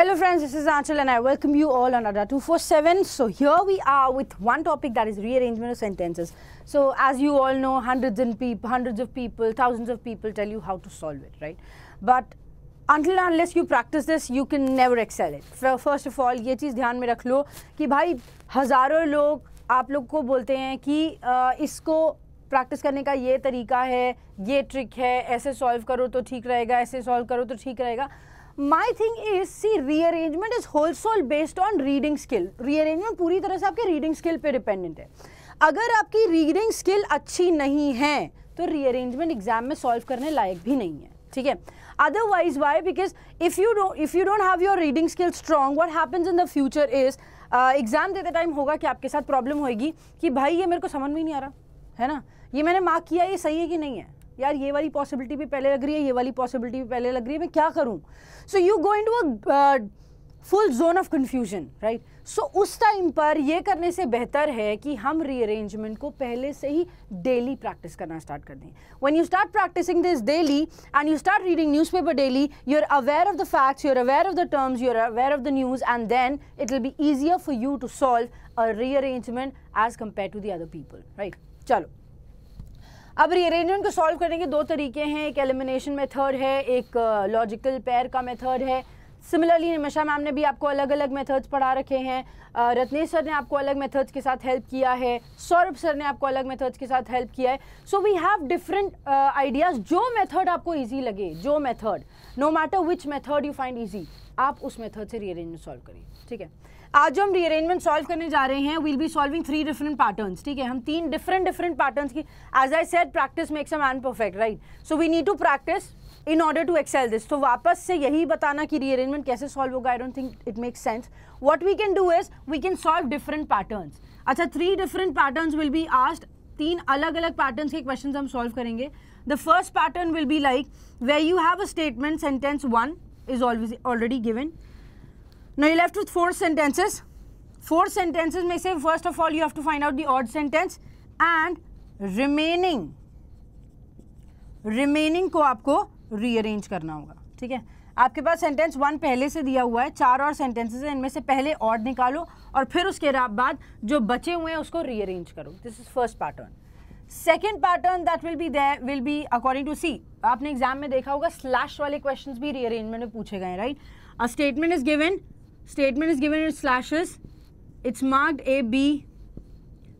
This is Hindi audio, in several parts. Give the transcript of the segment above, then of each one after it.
Hello friends, this is Anchal and I welcome you all on ADA 247. So here we are with one topic that is rearrangement of sentences. So as you all know, hundreds and people, hundreds of people, thousands of people tell you how to solve it, right? But until unless you practice this, you can never excel it. First of all, ये चीज़ ध्यान में रख लो कि भाई हज़ारों लोग आप लोग को बोलते हैं कि आ, इसको प्रैक्टिस करने का ये तरीका है trick ट्रिक है solve करो तो ठीक रहेगा ऐसे solve करो तो ठीक रहेगा my thing is see rearrangement is whole sole based on reading skill rearrangement पूरी तरह से आपके रीडिंग स्किल पे डिपेंडेंट है अगर आपकी रीडिंग स्किल अच्छी नहीं है तो रीअरेंजमेंट एग्जाम में सॉल्व करने लायक भी नहीं है ठीक है otherwise why because if you don't if you don't have your reading skill strong what happens in the future is exam देते टाइम होगा कि आपके साथ प्रॉब्लम होगी कि भाई ये मेरे को समझ में नहीं आ रहा है ना ये मैंने मार्क किया ये सही है कि नहीं है यार ये वाली पॉसिबिलिटी भी पहले लग रही है ये वाली पॉसिबिलिटी भी पहले लग रही है मैं क्या करूँ so you go into a full zone of confusion right so उस टाइम पर यह करने से बेहतर है कि हम रीअरेंजमेंट को पहले से ही डेली प्रैक्टिस करना स्टार्ट कर दें when you start practicing this daily and you start reading newspaper daily you are aware of the facts you are aware of the terms you are aware of the news and then it will be easier for you to solve a rearrangement as compare to the other people right चलो अब रीअरेंजमेंट को सॉल्व करने के दो तरीके हैं एक एलिमिनेशन मेथड है एक लॉजिकल पेयर का मेथड है सिमिलरली निमिशा मैम ने भी आपको अलग अलग मेथड्स पढ़ा रखे हैं रत्नेश सर ने आपको अलग मेथड्स के साथ हेल्प किया है सौरभ सर ने आपको अलग मेथड्स के साथ हेल्प किया है so we have different ideas जो मेथड आपको ईजी लगे जो method no matter which method you find easy आप उस मेथड से रीअरेंजमेंट सॉल्व करिए ठीक है आज हम रीअरेंजमेंट सॉल्व करने जा रहे हैं we'll be solving three different patterns ठीक है हम तीन डिफरेंट डिफरेंट पैटर्न्स की as I said practice makes a man perfect right so we need to practice in order to excel this तो वापस से यही बताना कि रीअरेंजमेंट कैसे सॉल्व होगा I don't think it makes sense what we can do is we can solve different patterns अच्छा three different patterns will be asked तीन अलग अलग पैटर्न्स के क्वेश्चन हम सॉल्व करेंगे the first pattern will be like way you have a statement sentence one is always already given now you're left with four sentences four sentences may say first of all you have to find out the odd sentence and remaining remaining को आपको rearrange करना होगा ठीक है आपके पास सेंटेंस वन पहले से दिया हुआ है चार और सेंटेंसेस हैं इनमें से पहले ऑड निकालो और फिर उसके बाद जो बचे हुए हैं उसको रीअरेंज करो this is first pattern second pattern that will be there will be according to see आपने एग्जाम में देखा होगा स्लैश वाले क्वेश्चंस भी रीअरेंजमेंट में पूछे गए right a statement is given statement is given in slashes. It's marked A, B,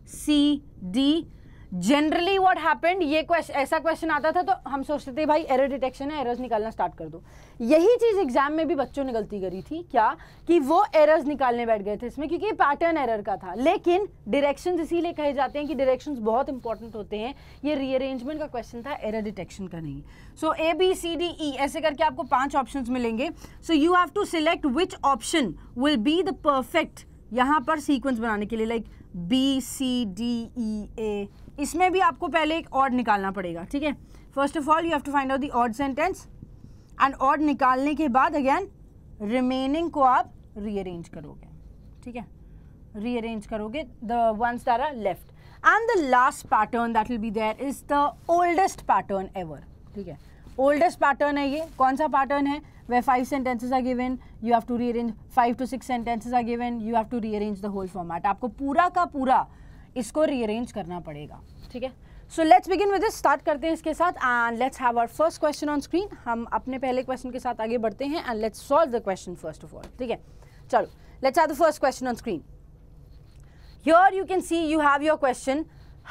C, D generally what happened ये क्वेश्चन ऐसा क्वेश्चन आता था तो हम सोचते थे भाई एरर डिटेक्शन है एरर्स निकालना स्टार्ट कर दो यही चीज़ एग्जाम में भी बच्चों ने गलती करी थी क्या कि वो एरर्स निकालने बैठ गए थे इसमें क्योंकि पैटर्न एरर का था लेकिन डायरेक्शन इसीलिए कहे जाते हैं कि डायरेक्शन बहुत इंपॉर्टेंट होते हैं ये रीअरेंजमेंट का क्वेश्चन था एरर डिटेक्शन का नहीं सो ए बी सी डी ई ऐसे करके आपको पाँच ऑप्शन मिलेंगे so you have to select which option will be the perfect यहाँ पर सीक्वेंस बनाने के लिए like like, B C D E A इसमें भी आपको पहले एक ऑर्ड निकालना पड़ेगा ठीक है first of all you have to find out the odd sentence and odd निकालने के बाद अगेन रिमेनिंग को आप रीअरेंज करोगे ठीक है रीअरेंज करोगे the one star are left and the last pattern that will be there is the oldest pattern ever ठीक है ओल्डेस्ट पैटर्न है ये कौन सा पैटर्न है way five sentences are given you have to rearrange five to six sentences are given you have to rearrange the whole format आपको पूरा का पूरा इसको रीअरेंज करना पड़ेगा ठीक है so let's begin with start करते हैं इसके साथ and let's have our first question on screen हम अपने पहले क्वेश्चन के साथ आगे बढ़ते हैं and let's solve the question first of all ठीक है चलो let's have the first question on screen here you can see you have your question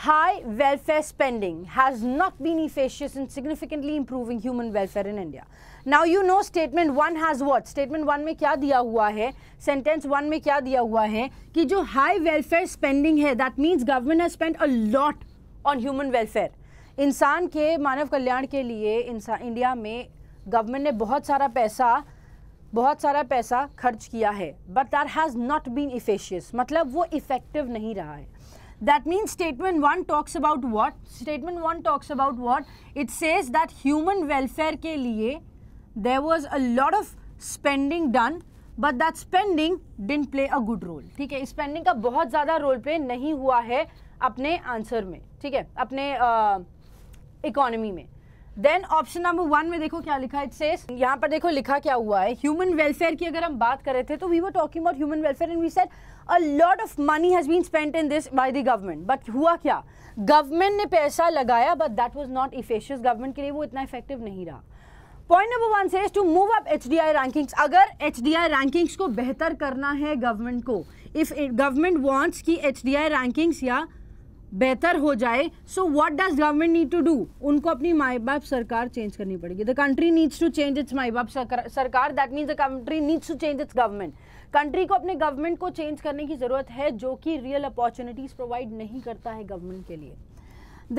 high welfare spending has not been efficacious in significantly improving human welfare in India. Now you know statement one has what? Statement one में क्या दिया हुआ है Sentence one में क्या दिया हुआ है कि जो high welfare spending है that means government has spent a lot on human welfare. इंसान के मानव कल्याण के लिए इंडिया में गवर्नमेंट ने बहुत सारा पैसा बहुत सारा पैसा खर्च किया है but that has not been efficacious मतलब वो इफ़ेक्टिव नहीं रहा है that means statement 1 talks about what statement 1 talks about what it says that human welfare ke liye there was a lot of spending done but that spending didn't play a good role ठीक है स्पेंडिंग का बहुत ज़्यादा रोल प्ले नहीं हुआ है अपने आंसर में ठीक है अपने इकोनॉमी uh, में देन ऑप्शन नंबर वन में देखो क्या लिखा इट सेस यहाँ पर देखो लिखा क्या हुआ है ह्यूमन वेलफेयर की अगर हम बात कर रहे थे तो we were talking about human welfare and we said a lot of money has been spent in this by the government but हुआ क्या गवर्नमेंट ने पैसा लगाया but that was not efficacious government के लिए वो इतना इफेक्टिव नहीं रहा पॉइंट नंबर वन से to move up H D I rankings अगर एच डी आई रैंकिंग्स को बेहतर करना है गवर्नमेंट को इफ़ गवर्नमेंट वांट्स की एच डी आई रैंकिंग्स या बेहतर हो जाए so what does government need to do उनको अपनी माई बाप सरकार चेंज करनी पड़ेगी the country needs to change its माई बाप सरकार that means the country needs to change its government country को अपने गवर्नमेंट को चेंज करने की ज़रूरत है जो कि रियल अपॉर्चुनिटीज़ प्रोवाइड नहीं करता है गवर्नमेंट के लिए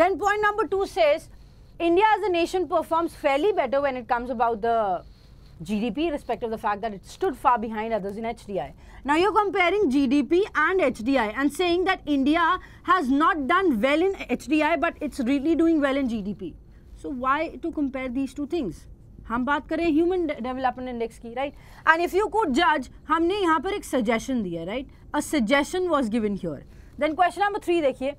then point number two says India as a nation performs fairly better when it comes about the GDP irrespective of the fact that it stood far behind others in HDI. Now you're comparing GDP and HDI and saying that India has not done well in HDI but it's really doing well in GDP. So why to compare these two things? हम बात करें ह्यूमन डेवलपमेंट इंडेक्स की right and if you could जज हमने यहाँ पर एक सजेशन दिया right a suggestion was given here then question number three देखिए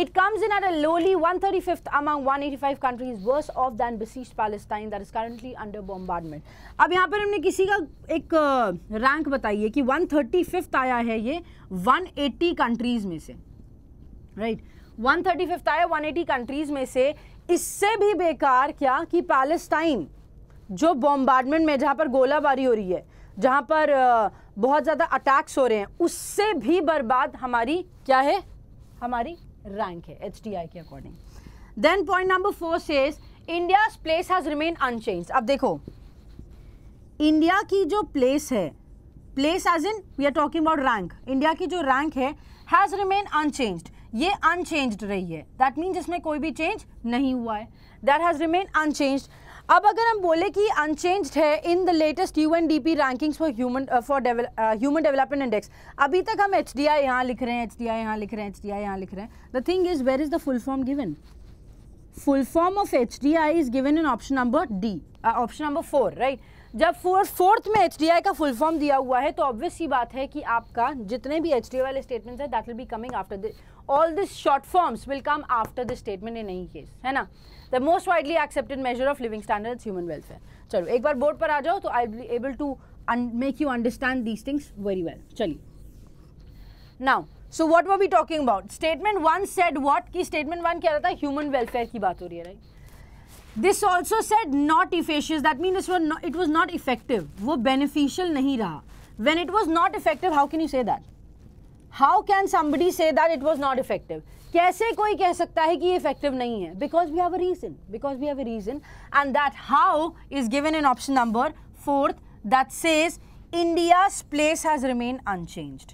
It comes in at a lowly 135th among 185 countries worse off than besieged Palestine that is currently under bombardment. अब यहाँ पर हमने किसी का एक रैंक बताइए कि 135th आया है ये 180 कंट्रीज़ में से राइट right? 135th आया 180 कंट्रीज़ में से इससे भी बेकार क्या कि पैलेस्टाइन जो बॉम्बार्डमेंट में जहाँ पर गोलाबारी हो रही है जहाँ पर बहुत ज़्यादा अटैक्स हो रहे हैं उससे भी बर्बाद हमारी क्या है हमारी rank hai HDI के according. Then point number four says India's place has remained unchanged. अब देखो इंडिया की जो प्लेस है place as in we are talking about rank India की जो रैंक है हैज़ रिमेन अनचेंज्ड ये अनचेंज्ड रही है दैट मीन्स इसमें कोई भी चेंज नहीं हुआ है दैट हैज़ रिमेन अनचेंज्ड अब अगर हम बोले कि अनचेंज है in the latest U N D P ranking for human for human development index अभी तक हम एच डी आई यहाँ लिख रहे हैं एच डी आई यहाँ लिख रहे हैं एच डी आई यहाँ लिख रहे हैं the thing is where is the full form given full form of H D I is given in option number D option number four right जब फोर्थ में एच का फुल फॉर्म दिया हुआ है तो ऑब्वियस ही बात है कि आपका जितने भी एच वाले स्टेटमेंट्स है that will be coming after the all this short forms will come after the statement in any case है ना the most widely accepted measure of living standards human welfare चलो एक बार बोर्ड पर आ जाओ तो I be able to make you understand these things very well चलिए now so what were be talking about statement one set what की स्टेटमेंट वन क्या रहता है ह्यूमन वेलफेयर की बात हो रही है right this also said not efficacious that mean it was not effective वो बेनिफिशियल नहीं रहा when it was not effective how can you say that how can somebody say that it was not effective कैसे कोई कह सकता है कि ये इफेक्टिव नहीं है because we have a reason because we have a reason and that how is given in option number fourth that says India's place has remain unchanged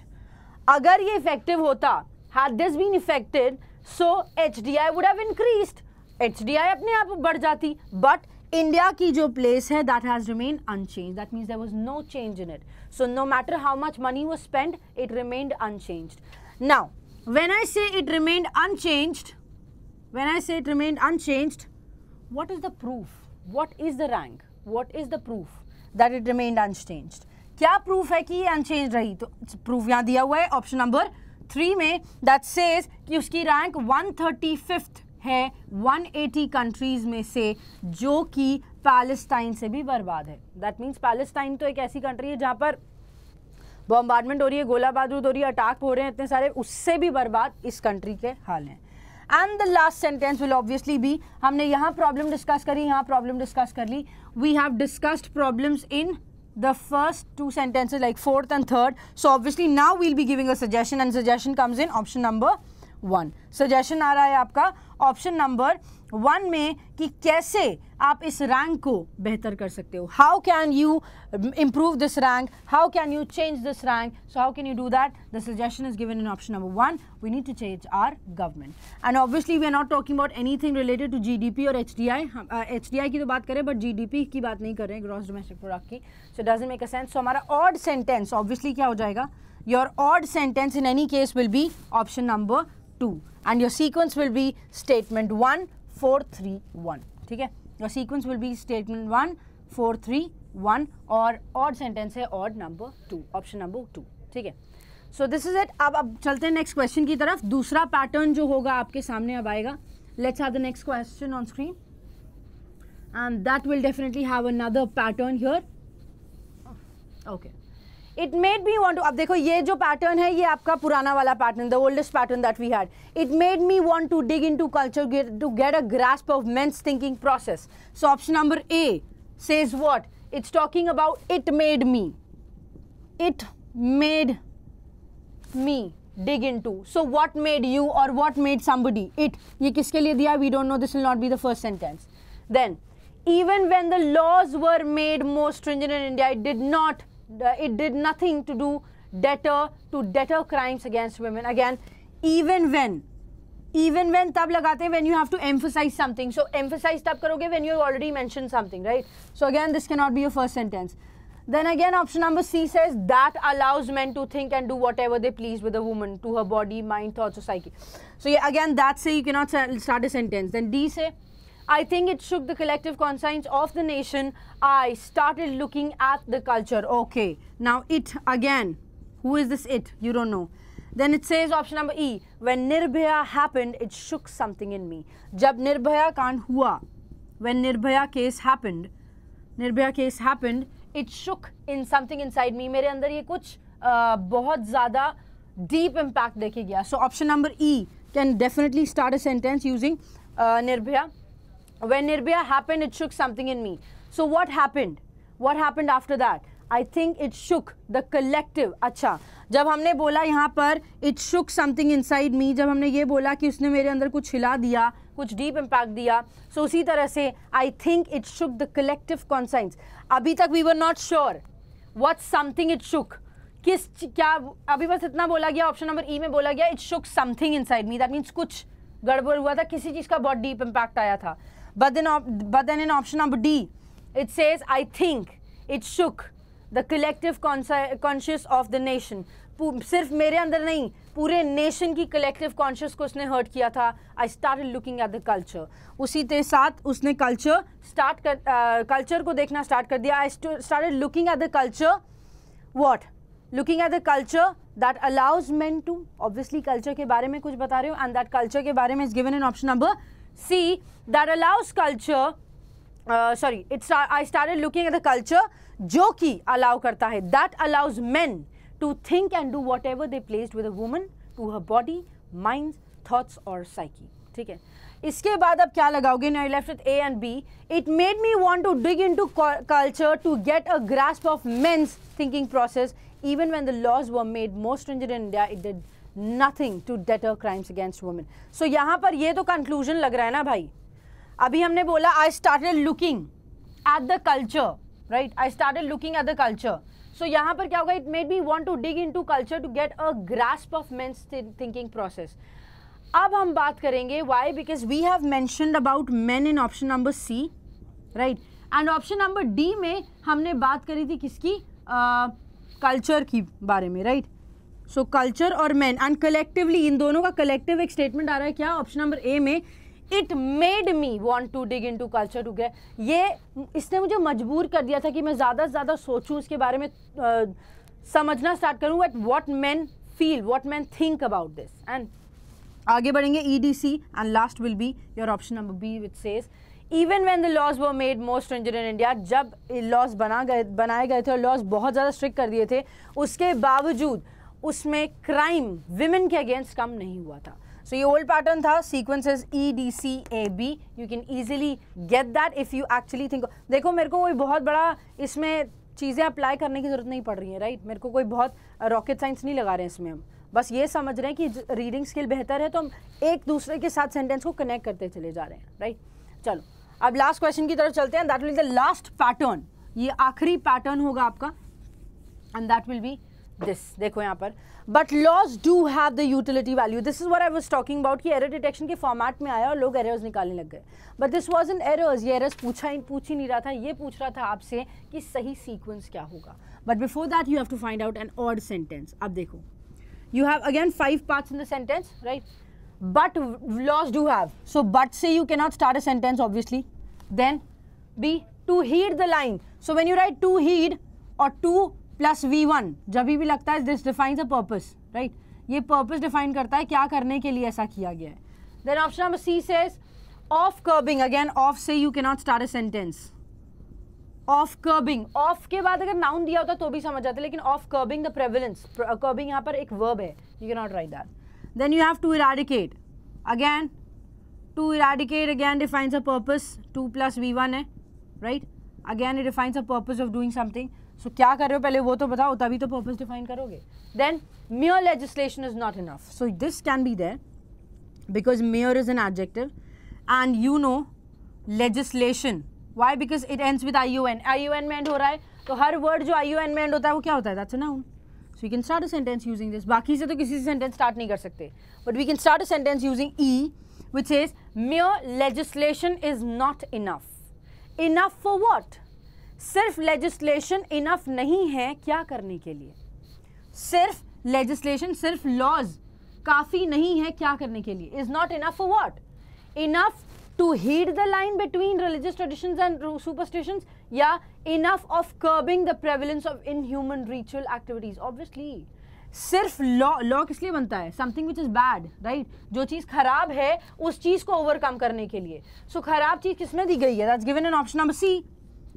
अगर ये इफेक्टिव होता had this been effected so H D I would have increased H अपने आप बढ़ जाती बट इंडिया की जो प्लेस है that has remain unchange that means there was no change in it so no matter how much money was spend it remained unchange now when I say it remained unchange when I say it remained unchange what is the proof what is the rank what is the proof that it remained unchange क्या प्रूफ है कि ये अनचेंज रही तो प्रूफ यहाँ दिया हुआ है ऑप्शन नंबर थ्री में दैट सेज कि उसकी रैंक वन थर्टी फिफ्थ है 180 कंट्रीज़ में से जो कि पैलेस्टाइन से भी बर्बाद है दैट मीन्स पैलेस्टाइन तो एक ऐसी कंट्री है जहाँ पर बॉम्बार्डमेंट हो रही है गोला बहादुर हो रही है अटैक हो रहे हैं इतने सारे उससे भी बर्बाद इस कंट्री के हाल हैं and the last sentence will obviously भी हमने यहाँ प्रॉब्लम डिस्कस करी यहाँ प्रॉब्लम डिस्कस कर ली we have discussed problems in the first two sentences like fourth and third so obviously now we'll be giving a suggestion and suggestion comes in option number one suggestion आ रहा है आपका ऑप्शन नंबर वन में कि कैसे आप इस रैंक को बेहतर कर सकते हो how can you improve this rank how can you change this rank so how can you do that the suggestion is given in option number one we need to change our government and obviously we are not talking about anything related to G D P और H D I H D I की तो बात करें बट जी डी पी की बात नहीं कर रहे हैं ग्रॉस डोमेस्टिक प्रोडक्ट की so doesn't make a sense so हमारा ऑड सेंटेंस ऑब्वियसली क्या हो जाएगा your odd sentence in any case will be option number two and your sequence will be statement one four three one ठीक है your sequence will be statement one four three one और ऑड सेंटेंस है odd number two option number two ठीक है सो दिस इज़ इट अब अब चलते हैं नेक्स्ट क्वेश्चन की तरफ दूसरा पैटर्न जो होगा आपके सामने अब आएगा let's have the next question on screen and that will definitely have another pattern here okay it made me want to अब देखो ये जो पैटर्न है ये आपका पुराना वाला pattern the oldest pattern that we had it made me want to dig into culture to get a grasp of men's thinking process so option number A says what it's talking about it made me it made me dig into so what made you or what made somebody it ye kiske liye diya we don't know this will not be the first sentence then even when the laws were made more stringent in india it did not uh, it did nothing to do deter to deter crimes against women again even when even when tab lagate when you have to emphasize something so emphasize tab karoge when you already mentioned something right so again this cannot be your first sentence then again option number c says that allows men to think and do whatever they please with a woman to her body mind thoughts or psyche so yeah, again that say you cannot start a sentence then d say I think it shook the collective conscience of the nation. I started looking at the culture. Okay, now it again. Who is this it? You don't know. Then it says option number E. When Nirbhaya happened, it shook something in me. Jab Nirbhaya Kand hua. When Nirbhaya case happened, Nirbhaya case happened, it shook in something inside me. मेरे अंदर ये कुछ बहुत ज़्यादा deep impact देखे गया. So option number E can definitely start a sentence using uh, Nirbhaya. when Nirbhaya happened, it shook something in me. So what happened? What happened after that? I think it shook the collective अच्छा जब हमने बोला यहाँ पर it shook something inside me जब हमने ये बोला कि उसने मेरे अंदर कुछ हिला दिया कुछ डीप इम्पैक्ट दिया सो so उसी तरह से I think it shook the collective conscience अभी तक we were not sure what something it shook किस क्या अभी बस इतना बोला गया ऑप्शन नंबर ई में बोला गया it shook something inside me that means कुछ गड़बड़ हुआ था किसी चीज़ का बहुत डीप इम्पैक्ट आया था But then, but then in option number D, it says, I think it shook the collective conscious of the nation. सिर्फ मेरे अंदर नहीं पूरे नेशन की कलेक्टिव कॉन्शियस को उसने हर्ट किया था I start looking at the culture उसी के साथ उसने कल्चर स्टार्ट कर कल्चर uh, को देखना स्टार्ट कर दिया I start looking at the culture what looking at the culture that allows man to obviously culture के बारे में कुछ बता रहे हो एंड दैट कल्चर के बारे में is given in option number C that allows culture uh, sorry it's I started looking at the culture Joki allow करता है that allows men to think and do whatever they placed with a woman to her body mind thoughts or psyche ठीक है इसके बाद अब क्या लगाओगे ना left with A and B it made me want to dig into culture to get a grasp of men's thinking process even when the laws were made more stringent in India, it did nothing to deter crimes against women so यहाँ पर ये तो कंक्लूजन लग रहा है ना भाई अभी हमने बोला I started looking at the culture right I started looking at the culture so यहाँ पर क्या होगा it made be want to dig into culture to get a grasp of men's thinking process अब हम बात करेंगे why because we have mention about man in option number C right and option number D में हमने बात करी थी किसकी कल्चर uh, की बारे में राइट right? सो कल्चर और मैन एंड कलेक्टिवली इन दोनों का कलेक्टिव एक स्टेटमेंट आ रहा है क्या ऑप्शन नंबर ए में it made me want to dig into culture to गैर ये इसने मुझे मजबूर कर दिया था कि मैं ज़्यादा से ज़्यादा सोचूँ उसके बारे में uh, समझना स्टार्ट करूँ but what man feel what man think about this and आगे बढ़ेंगे E D C and last will be your option number B which says even when the laws वो made most injure in India जब लॉज बना गए बनाए गए थे और लॉज बहुत ज़्यादा स्ट्रिक्ट कर दिए थे उसके बावजूद उसमें क्राइम विमेन के अगेंस्ट कम नहीं हुआ था सो ये ओल्ड पैटर्न था sequences E D C A B you can easily get that if you actually think देखो मेरे को कोई बहुत बड़ा इसमें चीज़ें अप्लाई करने की ज़रूरत नहीं पड़ रही है राइट मेरे को कोई बहुत रॉकेट साइंस नहीं लगा रहे हैं इसमें हम बस ये समझ रहे हैं कि रीडिंग स्किल बेहतर है तो हम एक दूसरे के साथ सेंटेंस को कनेक्ट करते चले जा रहे हैं राइट चलो अब लास्ट क्वेश्चन की तरफ चलते हैं that will the last pattern ये आखिरी पैटर्न होगा आपका and that will be this देखो यहाँ पर but laws do have the utility value this is where I was talking about कि एरर डिटेक्शन के फॉर्मेट में आया और लोग एरर्स निकालने लग गए but this was in errors ये एरर्स पूछा ही पूछ ही नहीं रहा था ये पूछ रहा था आपसे कि सही सीक्वेंस क्या होगा but before that you have to find out an odd sentence अब देखो you have again five parts in the sentence right but laws do have so but say you cannot start a sentence obviously then B to heed the line so when you write to heed और टू प्लस वी वन जब भी लगता है this defines a purpose right ये पर्पस डिफाइन करता है क्या करने के लिए ऐसा किया गया है then option number C says of curbing again of say you can not start a sentence of curbing of के बाद अगर नाउन दिया होता तो भी समझ जाते लेकिन of curbing the prevalence curbing यहाँ पर एक वर्ब है you can not right that then you have to eradicate again to eradicate again defines a purpose to plus V one है right again it defines a purpose of doing something so क्या कर रहे हो पहले वो तो बताओ तभी तो पर्पज डिफाइन करोगे then mere legislation is not enough so this can be there because mere is an objective and you know legislation why because it end with I U N I U N में एंड हो रहा है तो हर वर्ड जो आई यू एन में एंड होता है वो क्या होता है that's noun so you can start a sentence using this बाकी से तो किसी से सेंटेंस स्टार्ट नहीं कर सकते but we can start a sentence using E which is mere legislation is not enough enough for what सिर्फ लेजिस्लेशन इनफ नहीं है क्या करने के लिए सिर्फ लेजिस्लेशन सिर्फ लॉज काफ़ी नहीं है क्या करने के लिए is not enough for what enough to heed the line between religious tradition and superstition या enough of curbing the prevalence of in human ritual activities obviously सिर्फ लॉ लॉ किस लिए बनता है something which is bad right जो चीज़ खराब है उस चीज़ को ओवरकम करने के लिए सो so, खराब चीज़ किसमें दी गई है that's given an option number C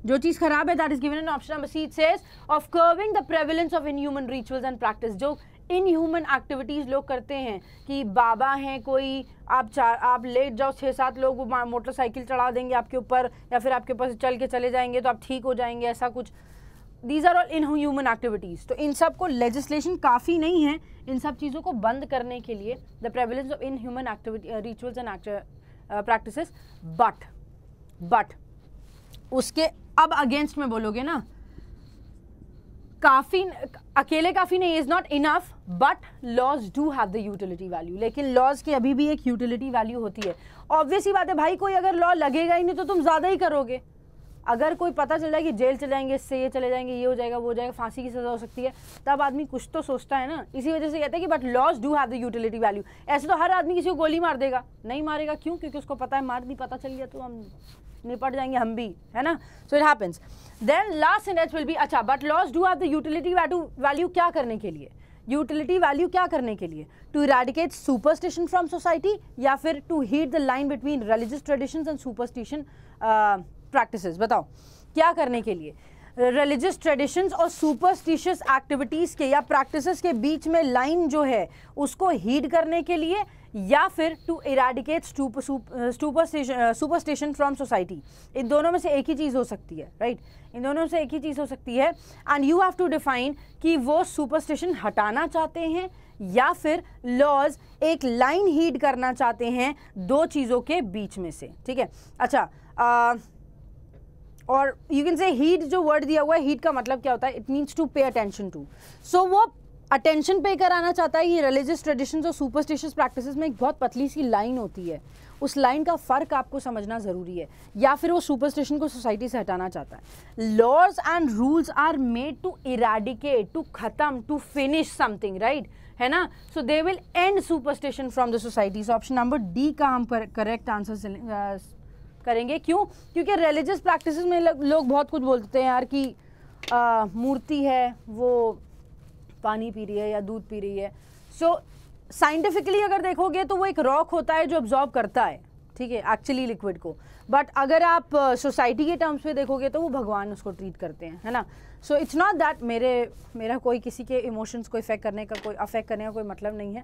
जो चीज़ खराब है that is given in option number C says of curbing the prevalence of in human rituals and practice जो इन ह्यूमन एक्टिविटीज़ लोग करते हैं कि बाबा हैं कोई आप चार आप लेट जाओ छः सात लोग वो मोटरसाइकिल चढ़ा देंगे आपके ऊपर या फिर आपके ऊपर चल के चले जाएंगे तो आप ठीक हो जाएंगे ऐसा कुछ these are all in human activities तो इन सब को लेजिस्लेशन काफ़ी नहीं है इन सब चीज़ों को बंद करने के लिए the prevalence of in human activity rituals and practice but but उसके अब अगेंस्ट में बोलोगे ना काफ़ी अकेले काफ़ी नहीं is not enough but laws do have the utility value लेकिन लॉज की अभी भी एक यूटिलिटी वैल्यू होती है ऑब्वियसली बात है भाई कोई अगर लॉ लगेगा ही नहीं तो तुम ज़्यादा ही करोगे अगर कोई पता चल जाए कि जेल चले जाएंगे इससे ये चले जाएंगे ये हो जाएगा वो हो जाएगा फांसी की सज़ा हो सकती है तब आदमी कुछ तो सोचता है ना इसी वजह से कहते हैं कि but laws do have the utility value ऐसे तो हर आदमी किसी को गोली मार देगा नहीं मारेगा क्यों क्योंकि उसको पता है मार दी पता चल गया तो हम निपट जाएंगे हम भी है ना so it happens then last sentence will भी अच्छा but laws do have the utility value क्या करने के लिए यूटिलिटी वैल्यू क्या करने के लिए to eradicate superstition from society या फिर to heed the line between religious traditions and superstition practices बताओ क्या करने के लिए रिलीजियस ट्रेडिशंस और सुपरस्टिशियस एक्टिविटीज़ के या प्रैक्टिसेस के बीच में लाइन जो है उसको हीड करने के लिए या फिर to eradicate station from society इन दोनों में से एक ही चीज़ हो सकती है राइट right? इन दोनों में से एक ही चीज़ हो सकती है and you have to define कि वो सुपर स्टेशन हटाना चाहते हैं या फिर लॉज एक लाइन हीड करना चाहते हैं दो चीज़ों के बीच में से ठीक है अच्छा आ, uh, और यू कैन से हीट जो वर्ड दिया हुआ है हीट का मतलब क्या होता है it means to pay attention to so वो अटेंशन पे कराना चाहता है ये रिलीजियस ट्रेडिशंस और सुपरस्टिशियस प्रैक्टिसेस में एक बहुत पतली सी लाइन होती है उस लाइन का फ़र्क आपको समझना ज़रूरी है या फिर वो सुपरस्टिशन को सोसाइटी से हटाना चाहता है laws and rules are made to eradicate to ख़त्म टू फिनिश समथिंग राइट है ना so they will end superstition from the society option number D का हम करेक्ट आंसर करेंगे क्यों क्योंकि रिलीजियस प्रैक्टिस में लोग बहुत कुछ बोलते हैं यार कि मूर्ति है वो पानी पी रही है या दूध पी रही है सो so, साइंटिफिकली अगर देखोगे तो वो एक रॉक होता है जो ऑब्जॉर्व करता है ठीक है एक्चुअली लिक्विड को बट अगर आप सोसाइटी uh, के टर्म्स में देखोगे तो वो भगवान उसको ट्रीट करते हैं है ना सो इट्स नॉट दैट मेरे मेरा कोई किसी के इमोशंस को इफेक्ट करने का कोई अफेक्ट करने का कोई मतलब नहीं है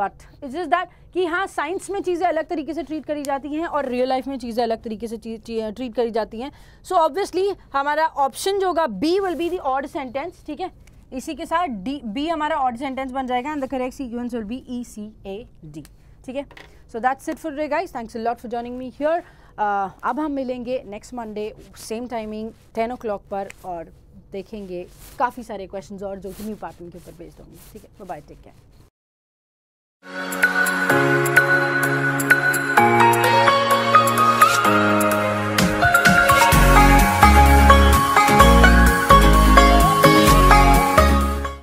बट इट्स जस्ट दैट कि हाँ साइंस में चीज़ें अलग तरीके से ट्रीट करी जाती हैं और रियल लाइफ में चीज़ें अलग तरीके से ट्रीट uh, करी जाती हैं सो ऑब्वियसली हमारा ऑप्शन जो होगा B will be the odd sentence ठीक है इसी के साथ डी बी हमारा ऑड सेंटेंस बन जाएगा and the correct sequence will be E C A D ठीक है so that's it for day guys thanks a lot for joining me here अब हम मिलेंगे next Monday same timing ten o'clock पर और देखेंगे काफ़ी सारे क्वेश्चंस और जो कि न्यू पैटर्न के ऊपर बेस्ड होंगे ठीक है बाय टेक केयर